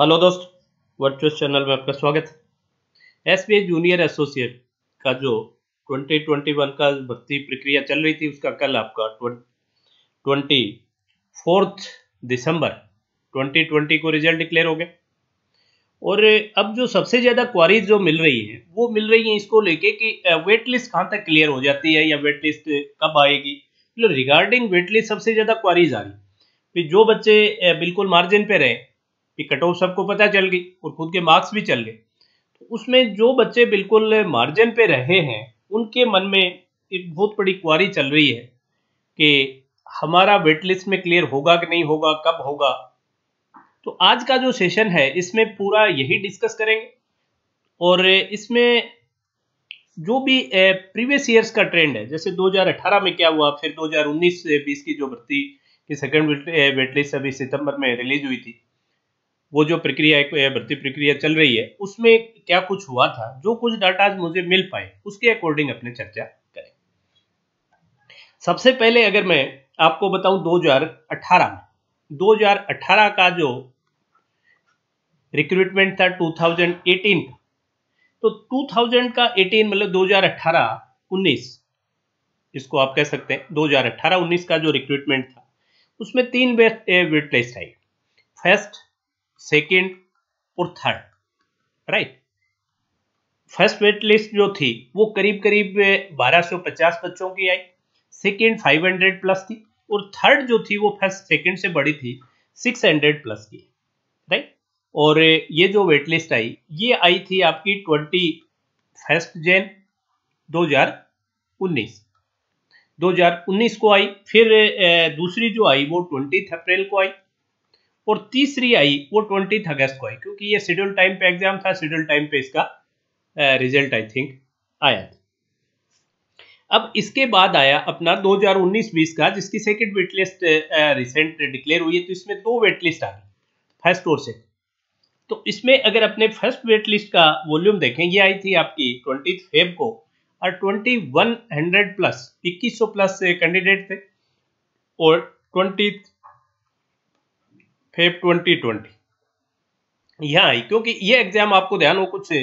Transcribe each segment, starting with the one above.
Hello दोस्त virtual channel में आपका स्वागत है एस जूनियर एसोसिएट का जो 2021 का भर्ती प्रक्रिया चल रही थी उसका कल आपका ट्वेंटी फोर्थ दिसंबर 2020 को रिजल्ट डिक्लेयर हो गया और अब जो सबसे ज़्यादा क्वारीज जो मिल रही हैं वो मिल रही हैं इसको लेके कि वेट लिस्ट कहाँ तक क्लियर हो जाती है या वेट लिस्ट कब आएगी रिगार्डिंग वेट लिस्ट सबसे ज़्यादा क्वारीज आ रही जो बच्चे बिल्कुल मार्जिन पे रहे कि कट ऑफ सबको पता चल गई और खुद के मार्क्स भी चल गए तो उसमें जो बच्चे बिल्कुल मार्जिन पे रहे हैं उनके मन में एक बहुत बड़ी क्वारी चल रही है कि हमारा वेट लिस्ट में क्लियर होगा कि नहीं होगा कब होगा तो आज का जो सेशन है इसमें पूरा यही डिस्कस करेंगे और इसमें जो भी प्रीवियस ईयर्स का ट्रेंड है जैसे 2018 में क्या हुआ फिर 2019 से 20 की जो भर्ती की सेकेंड वेट लिस्ट अभी सितंबर में रिलीज हुई थी वो जो प्रक्रिया भर्ती प्रक्रिया चल रही है उसमें क्या कुछ हुआ था जो कुछ डाटा मुझे मिल पाए उसके अकॉर्डिंग अपने चर्चा करें सबसे पहले अगर मैं आपको बताऊं 2018 में 2018 का जो रिक्रूटमेंट था 2018 का तो 2000 का 18 मतलब 2018 19 इसको आप कह सकते हैं 2018 19 का जो रिक्रूटमेंट था उसमें तीन वेट लिस्ट आई फर्स्ट सेकेंड और third right first wait list जो थी वो करीब करीब 1250 बच्चों की आई सेकेंड 500 प्लस थी और थर्ड जो थी वो फर्स्ट सेकेंड से बड़ी थी 600 प्लस की राइट और ये जो वेट लिस्ट आई ये आई थी आपकी ट्वेंटी फर्स्ट जैन 2019 2019 को आई फिर दूसरी जो आई वो ट्वेंटी अप्रैल को आई और तीसरी आई वो ट्वेंटी अगस्त को आई क्योंकि ये शेड्यूल टाइम पे एग्जाम था शेड्यूल टाइम पे इसका रिजल्ट आई थिंक आया था अब इसके बाद आया अपना 2019-20 का जिसकी second wait list recent declare हुई है तो इसमें दो वेट लिस्ट आ गई फर्स्ट और से तो इसमें अगर अपने फर्स्ट वेट लिस्ट का वॉल्यूम देखें ये आई थी आपकी ट्वेंटी फेब को और 2100 प्लस 2100 प्लस कैंडिडेट थे और ट्वेंटी फेब 2020 यहाँ आई क्योंकि ये एग्जाम आपको ध्यान हो कुछ से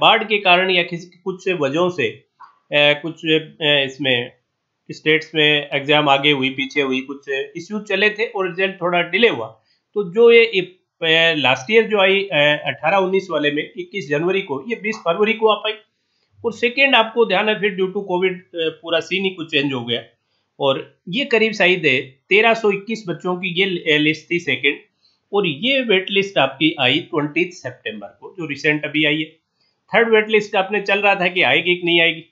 बाढ़ के कारण या किसी कुछ से वजहों से कुछ इसमें स्टेट्स में एग्जाम आगे हुई पीछे हुई कुछ इश्यू चले थे और रिजल्ट थोड़ा डिले हुआ तो जो ये लास्ट ईयर जो आई 18 19 वाले में 21 जनवरी को ये 20 फरवरी को आप आई और सेकेंड आपको ध्यान है फिर ड्यू टू कोविड पूरा सीन ही कुछ चेंज हो गया और ये करीब शायद तेरह सौ इक्कीस बच्चों की ये लिस्ट थी सेकेंड और ये वेट लिस्ट आपकी आई ट्वेंटी सेप्टेम्बर को जो रिसेंट अभी आई है थर्ड वेट लिस्ट आपने चल रहा था कि आएगी कि नहीं आएगी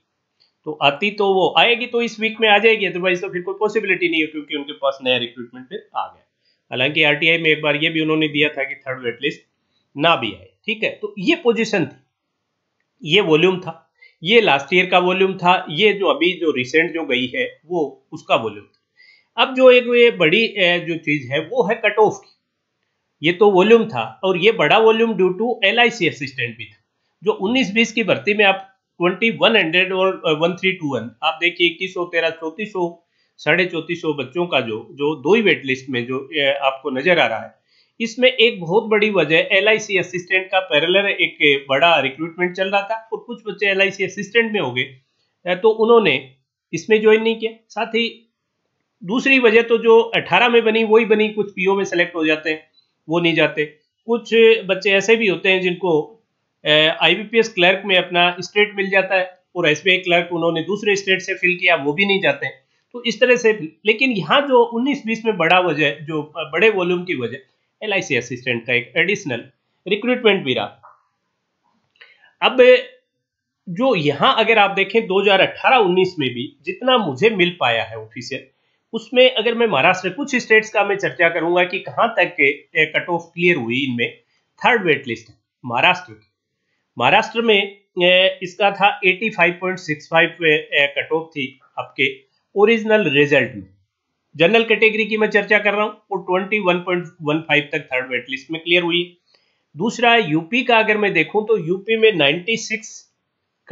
तो आती तो वो आएगी तो इस वीक में आ जाएगी अदरवाइज तो फिर कोई पॉसिबिलिटी नहीं है क्योंकि उनके पास नया रिक्रूटमेंट फिर आ गया हालांकि आरटीआई में एक बार ये भी उन्होंने दिया था कि थर्ड वेट लिस्ट ना भी आए ठीक है तो ये पोजिशन थी ये वॉल्यूम था ये लास्ट ईयर का वॉल्यूम था ये जो अभी जो रिसेंट जो गई है वो उसका वॉल्यूम था अब जो एक ये बड़ी जो चीज है वो है कट ऑफ की ये तो वॉल्यूम था और ये बड़ा volume due to L assistant भी था जो 19-20 की भर्ती में आप 2100 और 1321 आप देखिए इक्कीस सौ तेरह चौंतीस सौ साढ़े चौंतीस सौ बच्चों का जो जो दो ही वेट लिस्ट में जो आपको नजर आ रहा है इसमें एक बहुत बड़ी वजह एल असिस्टेंट का पैरलर एक बड़ा रिक्रूटमेंट चल रहा था और कुछ बच्चे एल असिस्टेंट में हो गए तो उन्होंने इसमें ज्वाइन नहीं किया साथ ही दूसरी वजह तो जो 18 में बनी वही बनी कुछ पीओ में सेलेक्ट हो जाते हैं वो नहीं जाते कुछ बच्चे ऐसे भी होते हैं जिनको आईबीपीएस क्लर्क में अपना स्टेट मिल जाता है और एस क्लर्क उन्होंने दूसरे स्टेट से फिल किया वो भी नहीं जाते हैं तो इस तरह से लेकिन यहाँ जो 19-20 में बड़ा वजह जो बड़े वॉल्यूम की वजह एल असिस्टेंट का एक एडिशनल रिक्रूटमेंट भी रहा अब जो यहां अगर आप देखें 2018-19 में भी जितना मुझे मिल पाया है ऑफिशियल उसमें अगर मैं महाराष्ट्र कुछ स्टेट्स का मैं चर्चा करूंगा कि कहां तक के कट ऑफ क्लियर हुई इनमें थर्ड वेट लिस्ट महाराष्ट्र की महाराष्ट्र में इसका था 85.65 फाइव कट ऑफ थी आपके ओरिजिनल रिजल्ट में जनरल कैटेगरी की मैं चर्चा कर रहा हूं वो 21.15 तक थर्ड वेट लिस्ट में क्लियर हुई दूसरा यूपी का अगर मैं देखूं तो यूपी में 96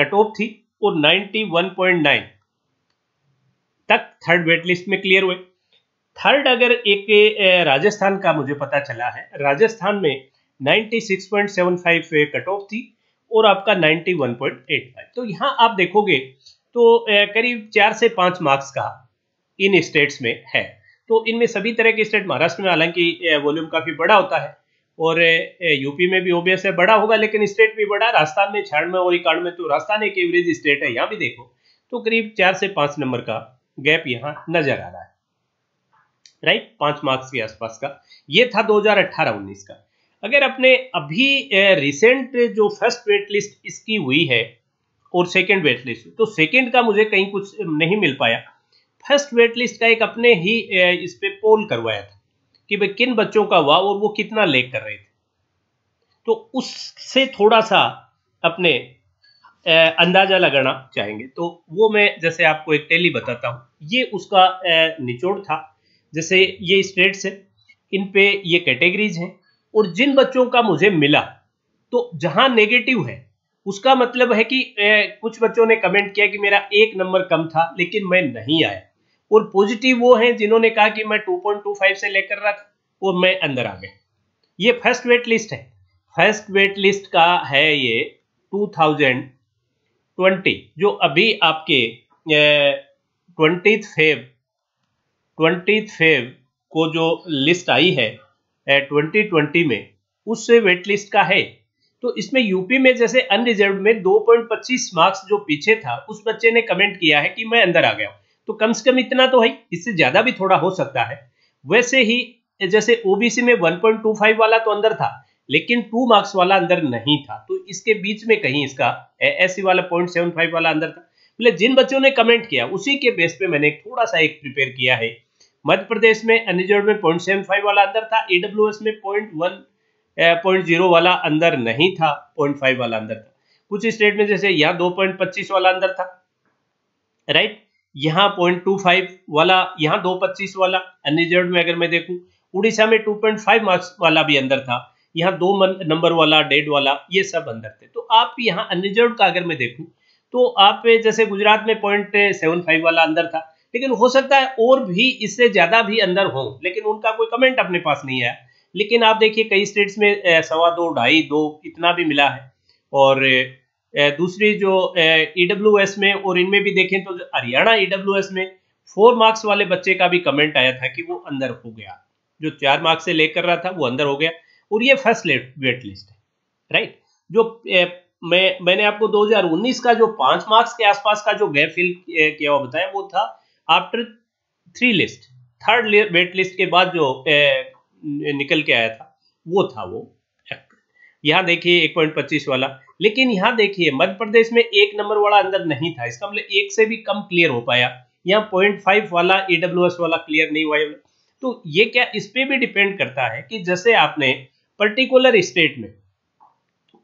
कट ऑफ थी और 91.9 तक थर्ड वेट लिस्ट में क्लियर हुए थर्ड अगर एक राजस्थान का मुझे पता चला है राजस्थान में 96.75 कट ऑफ थी और आपका 91.85 तो यहां आप देखोगे तो करीब चार से पांच मार्क्स का इन स्टेट्स में है तो इनमें सभी तरह के स्टेट महाराष्ट्र में हालांकि वॉल्यूम काफ़ी बड़ा होता है और यूपी में भी ओबीएस है बड़ा होगा लेकिन स्टेट भी बड़ा राजस्थान में में और में तो राजस्थान एक एवरेज स्टेट है यहाँ भी देखो तो करीब चार से पांच नंबर का गैप यहाँ नजर आ रहा है राइट पांच मार्क्स के आसपास का ये था 2018-19 का अगर अपने अभी रिसेंट जो फर्स्ट वेट लिस्ट इसकी हुई है और सेकेंड वेट लिस्ट तो सेकेंड का मुझे कहीं कुछ नहीं मिल पाया फर्स्ट वेट लिस्ट का एक अपने ही इस पे पोल करवाया था कि भाई किन बच्चों का हुआ और वो कितना लेक कर रहे थे तो उससे थोड़ा सा अपने अंदाजा लगाना चाहेंगे तो वो मैं जैसे आपको एक टैली बताता हूँ ये उसका निचोड़ था जैसे ये स्टेट्स है इन पे ये कैटेगरीज हैं और जिन बच्चों का मुझे मिला तो जहाँ नेगेटिव है उसका मतलब है कि ए, कुछ बच्चों ने कमेंट किया कि मेरा एक नंबर कम था लेकिन मैं नहीं आया और पॉजिटिव वो हैं जिन्होंने कहा कि मैं 2.25 से लेकर रख और मैं अंदर आ गया ये फर्स्ट वेट लिस्ट है फर्स्ट वेट लिस्ट का है ये 2020 जो अभी आपके ट्वेंटी फेब ट्वेंटी फेब को जो लिस्ट आई है ट्वेंटी ट्वेंटी में उससे वेट लिस्ट का है तो इसमें यूपी में जैसे अनरिजर्व में 2.25 मार्क्स जो पीछे था उस बच्चे ने कमेंट किया है कि मैं अंदर आ गया हूं तो कम से कम इतना तो है इससे ज्यादा भी थोड़ा हो सकता है वैसे ही जैसे ओबीसी में 1.25 वाला तो अंदर था लेकिन टू मार्क्स वाला अंदर नहीं था तो इसके बीच में कहीं इसका एससी वाला पॉइंट सेवन फाइव वाला अंदर था मतलब जिन बच्चों ने कमेंट किया उसी के बेस पे मैंने थोड़ा सा एक प्रिपेयर किया है मध्य प्रदेश में अनरिजर्व में पॉइंट सेवन फाइव वाला अंदर था ईडब्ल्यू में पॉइंट वन पॉइंट जीरो वाला अंदर नहीं था पॉइंट फाइव वाला अंदर था कुछ स्टेट में जैसे यहाँ दो पॉइंट पच्चीस वाला अंदर था राइट right? यहाँ पॉइंट टू फाइव वाला यहाँ दो पच्चीस वाला अनिजर्ड में अगर मैं देखूं उड़ीसा में टू पॉइंट फाइव मार्क्स वाला भी अंदर था यहाँ दो नंबर वाला डेढ़ वाला ये सब अंदर थे तो आप यहाँ अनिजर्ड का अगर मैं देखूँ तो आप जैसे गुजरात में पॉइंट सेवन फाइव वाला अंदर था लेकिन हो सकता है और भी इससे ज़्यादा भी अंदर हों लेकिन उनका कोई कमेंट अपने पास नहीं आया लेकिन आप देखिए कई स्टेट्स में सवा दो ढाई दो इतना भी मिला है और दूसरी जो ईडब्ल्यू e में और इनमें भी देखें तो हरियाणा ईडब्ल्यू e में फोर मार्क्स वाले बच्चे का भी कमेंट आया था कि वो अंदर हो गया जो चार मार्क्स से लेकर रहा था वो अंदर हो गया और ये फर्स्ट वेट लिस्ट है राइट जो ए, मैं मैंने आपको 2019 का जो पांच मार्क्स के आसपास का जो गैप फिल किया हुआ बताया वो था after three list third wait list के बाद जो ए, निकल के आया था वो था वो यहाँ देखिए एक पॉइंट पच्चीस वाला लेकिन यहाँ देखिए मध्य प्रदेश में एक नंबर वाला अंदर नहीं था इसका मतलब एक से भी कम क्लियर हो पाया यहाँ पॉइंट फाइव वाला ईडब्ल्यू वाला क्लियर नहीं हुआ तो ये क्या इस पर भी डिपेंड करता है कि जैसे आपने पर्टिकुलर स्टेट में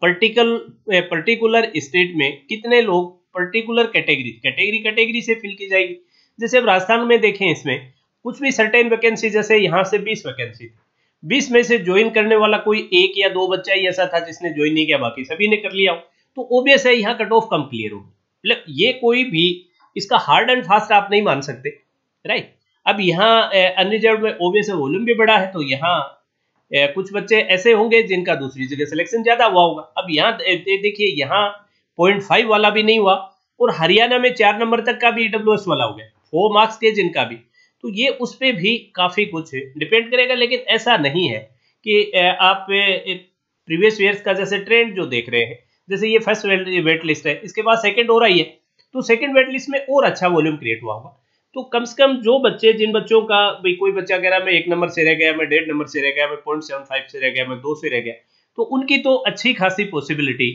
पर्टिकल पर्टिकुलर स्टेट में कितने लोग पर्टिकुलर कैटेगरी कैटेगरी कैटेगरी से फिल की जाएगी जैसे अब राजस्थान में देखें इसमें कुछ भी सर्टेन वैकेंसी जैसे यहाँ से बीस वैकेंसी थी बीस में से ज्वाइन करने वाला कोई एक या दो बच्चा ही ऐसा था जिसने ज्वाइन नहीं किया बाकी सभी ने कर लिया हो तो ओबियस है यहाँ कट ऑफ कम क्लियर होगी मतलब ये कोई भी इसका हार्ड एंड फास्ट आप नहीं मान सकते राइट अब यहाँ अनरिजर्व में ओबियस वॉल्यूम भी बड़ा है तो यहाँ कुछ बच्चे ऐसे होंगे जिनका दूसरी जगह सिलेक्शन ज्यादा हुआ होगा अब यहाँ देखिए यहाँ पॉइंट फाइव वाला भी नहीं हुआ और हरियाणा में चार नंबर तक का भी ईडब्ल्यू e वाला हो गया फोर मार्क्स के जिनका भी तो ये उस पर भी काफ़ी कुछ डिपेंड करेगा लेकिन ऐसा नहीं है कि आप प्रीवियस ईयर्स का जैसे ट्रेंड जो देख रहे हैं जैसे ये फर्स्ट वेट लिस्ट है इसके बाद सेकेंड हो रही है तो सेकेंड वेट लिस्ट में और अच्छा वॉल्यूम क्रिएट हुआ होगा तो कम से कम जो बच्चे जिन बच्चों का भाई कोई बच्चा कह रहा है मैं एक नंबर से रह गया मैं डेढ़ नंबर से रह गया मैं पॉइंट सेवन फाइव से रह गया मैं दो से रह गया तो उनकी तो अच्छी खासी पॉसिबिलिटी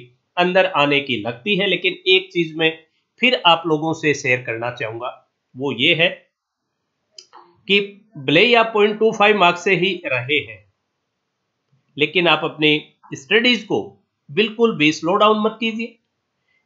अंदर आने की लगती है लेकिन एक चीज में फिर आप लोगों से शेयर करना चाहूंगा वो ये है कि भले ही आप पॉइंट टू फाइव मार्क्स से ही रहे हैं लेकिन आप अपने स्टडीज को बिल्कुल भी स्लो डाउन मत कीजिए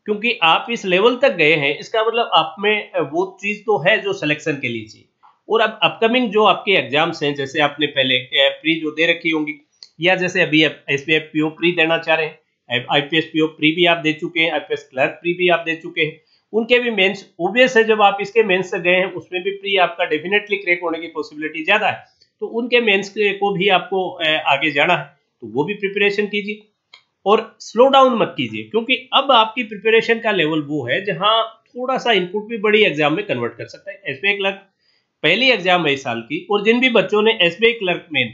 क्योंकि आप इस लेवल तक गए हैं इसका मतलब आप में वो चीज़ तो है जो सिलेक्शन के लिए चाहिए और अब अपकमिंग जो आपके एग्जाम्स हैं जैसे आपने पहले प्री जो दे रखी होंगी या जैसे अभी एस पी प्री देना चाह रहे हैं आईपीएस पीओ प्री भी आप दे चुके हैं आईपीएस क्लर्क प्री भी आप दे चुके हैं उनके भी मेंस ओबियस है जब आप इसके मेंस से गए हैं उसमें भी प्री आपका डेफिनेटली क्रैक होने की पॉसिबिलिटी ज़्यादा है तो उनके मेंस को भी आपको आगे जाना है तो वो भी प्रिपरेशन कीजिए और स्लो डाउन मत कीजिए क्योंकि अब आपकी प्रिपरेशन का लेवल वो है जहां थोड़ा सा इनपुट भी बड़ी एग्जाम में कन्वर्ट कर सकता है एस बी क्लर्क पहली एग्जाम है इस साल की और जिन भी बच्चों ने S B clerk main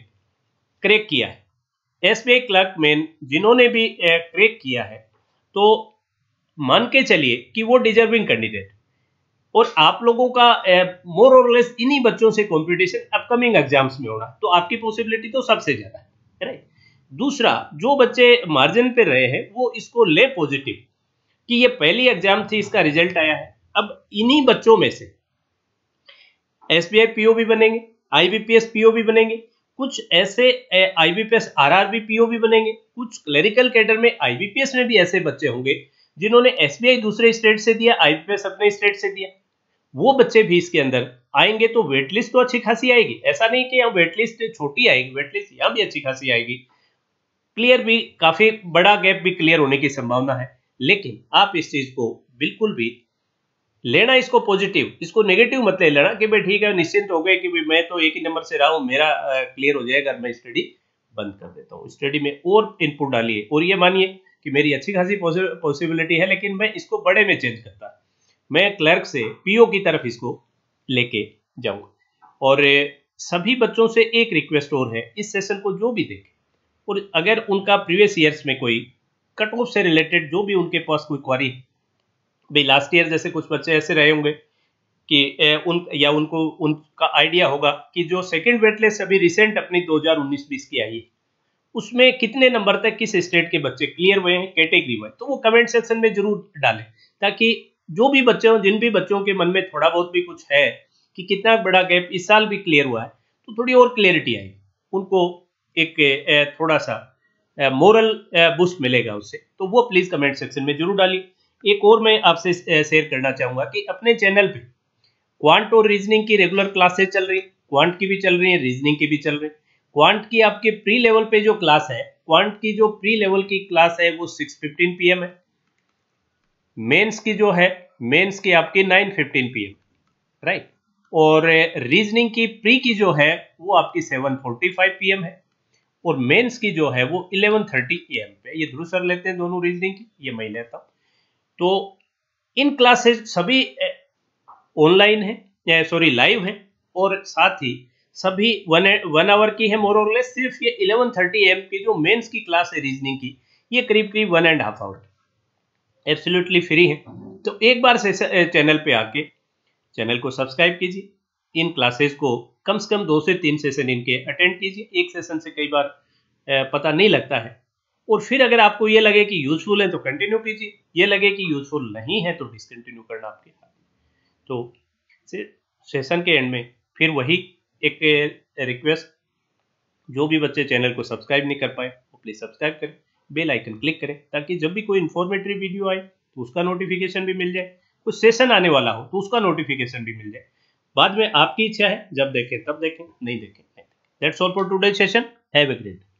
crack किया है एस बी क्लर्क मेन जिन्होंने भी क्रेक किया है तो मान के चलिए कि वो डिजर्विंग कैंडिडेट और आप लोगों का मोर और लेस इन्हीं बच्चों से कंपटीशन अपकमिंग एग्जाम्स में होगा तो आपकी पॉसिबिलिटी तो सबसे ज्यादा है राइट दूसरा जो बच्चे मार्जिन पे रहे हैं वो इसको ले पॉजिटिव कि ये पहली एग्जाम थी इसका रिजल्ट आया है अब इन्हीं बच्चों में से एसबीआई पीओ भी बनेंगे आईबीपीएस पीओ भी बनेंगे कुछ ऐसे आईबीपीएस आरआरबी पीओ भी बनेंगे कुछ क्लरिकल कैडर में आईबीपीएस में भी ऐसे बच्चे होंगे जिन्होंने एसबीआई दूसरे स्टेट से दिया आईपीएस अपने स्टेट से दिया वो बच्चे भी इसके अंदर आएंगे तो वेट लिस्ट तो अच्छी खासी आएगी ऐसा नहीं कि यहाँ वेट लिस्ट छोटी आएगी वेट लिस्ट यहाँ भी अच्छी खासी आएगी क्लियर भी काफी बड़ा गैप भी क्लियर होने की संभावना है लेकिन आप इस चीज को बिल्कुल भी लेना इसको पॉजिटिव इसको नेगेटिव मत ले लेना कि भाई ठीक है निश्चिंत हो गए कि भाई मैं तो एक ही नंबर से रहा हूँ मेरा क्लियर हो जाएगा मैं स्टडी बंद कर देता हूँ स्टडी में और इनपुट डालिए और ये मानिए कि मेरी अच्छी खासी पॉसिबिलिटी है लेकिन मैं इसको बड़े में चेंज करता मैं क्लर्क से पीओ की तरफ इसको लेके जाऊंगा और सभी बच्चों से एक रिक्वेस्ट और है इस सेशन को जो भी देखे और अगर उनका प्रीवियस ईयर्स में कोई कट ऑफ से रिलेटेड जो भी उनके पास कोई क्वारी है भाई लास्ट ईयर जैसे कुछ बच्चे ऐसे रहे होंगे कि ए, उन या उनको उनका आइडिया होगा कि जो सेकेंड वेटलेस अभी रिसेंट अपनी 2019-20 की आई है उसमें कितने नंबर तक किस स्टेट के बच्चे क्लियर हुए हैं कैटेगरी वाइज तो वो कमेंट सेक्शन में जरूर डालें ताकि जो भी बच्चे हों जिन भी बच्चों के मन में थोड़ा बहुत भी कुछ है कि कितना बड़ा गैप इस साल भी क्लियर हुआ है तो थोड़ी और क्लियरिटी आएगी उनको एक थोड़ा सा मोरल बूस्ट मिलेगा उससे तो वो प्लीज़ कमेंट सेक्शन में जरूर डालिए एक और मैं आपसे शेयर करना चाहूंगा कि अपने चैनल पे क्वांट और रीजनिंग की रेगुलर क्लासेस चल रही क्वांट की भी चल रही है रीजनिंग की भी चल रही क्वांट की आपके प्री लेवल पे जो क्लास है क्वांट की जो प्री लेवल की क्लास है वो 6:15 पीएम है मेंस की जो है मेंस की आपकी 9:15 पीएम राइट और रीजनिंग की प्री की जो है वो आपकी 7:45 पीएम है और मेंस की जो है वो 11:30 एएम पे ये दुरुस्त कर लेते हैं दोनों रीजनिंग की ये मैं लेता हूँ तो इन क्लासेज सभी ऑनलाइन है सॉरी लाइव है और साथ ही सभी वन वन आवर की है मोर और लेस सिर्फ ये 11:30 थर्टी एम की जो मेंस की क्लास है रीजनिंग की ये करीब करीब one and half hour absolutely free है तो एक बार से चैनल पे आके चैनल को सब्सक्राइब कीजिए इन क्लासेस को कम से कम दो से तीन सेशन इनके अटेंड कीजिए एक सेशन से कई बार पता नहीं लगता है और फिर अगर आपको ये लगे कि यूजफुल है तो कंटिन्यू कीजिए ये लगे कि यूजफुल नहीं है तो डिसकंटिन्यू करना आपके हाथ तो सेशन के एंड में फिर वही एक रिक्वेस्ट जो भी बच्चे चैनल को सब्सक्राइब नहीं कर पाए वो प्लीज़ सब्सक्राइब करें बेल आइकन क्लिक करें ताकि जब भी कोई इन्फॉर्मेटिव वीडियो आए तो उसका नोटिफिकेशन भी मिल जाए कुछ सेशन आने वाला हो तो उसका नोटिफिकेशन भी मिल जाए बाद में आपकी इच्छा है जब देखें तब देखें नहीं देखें नहीं देखें that's all for today session have a great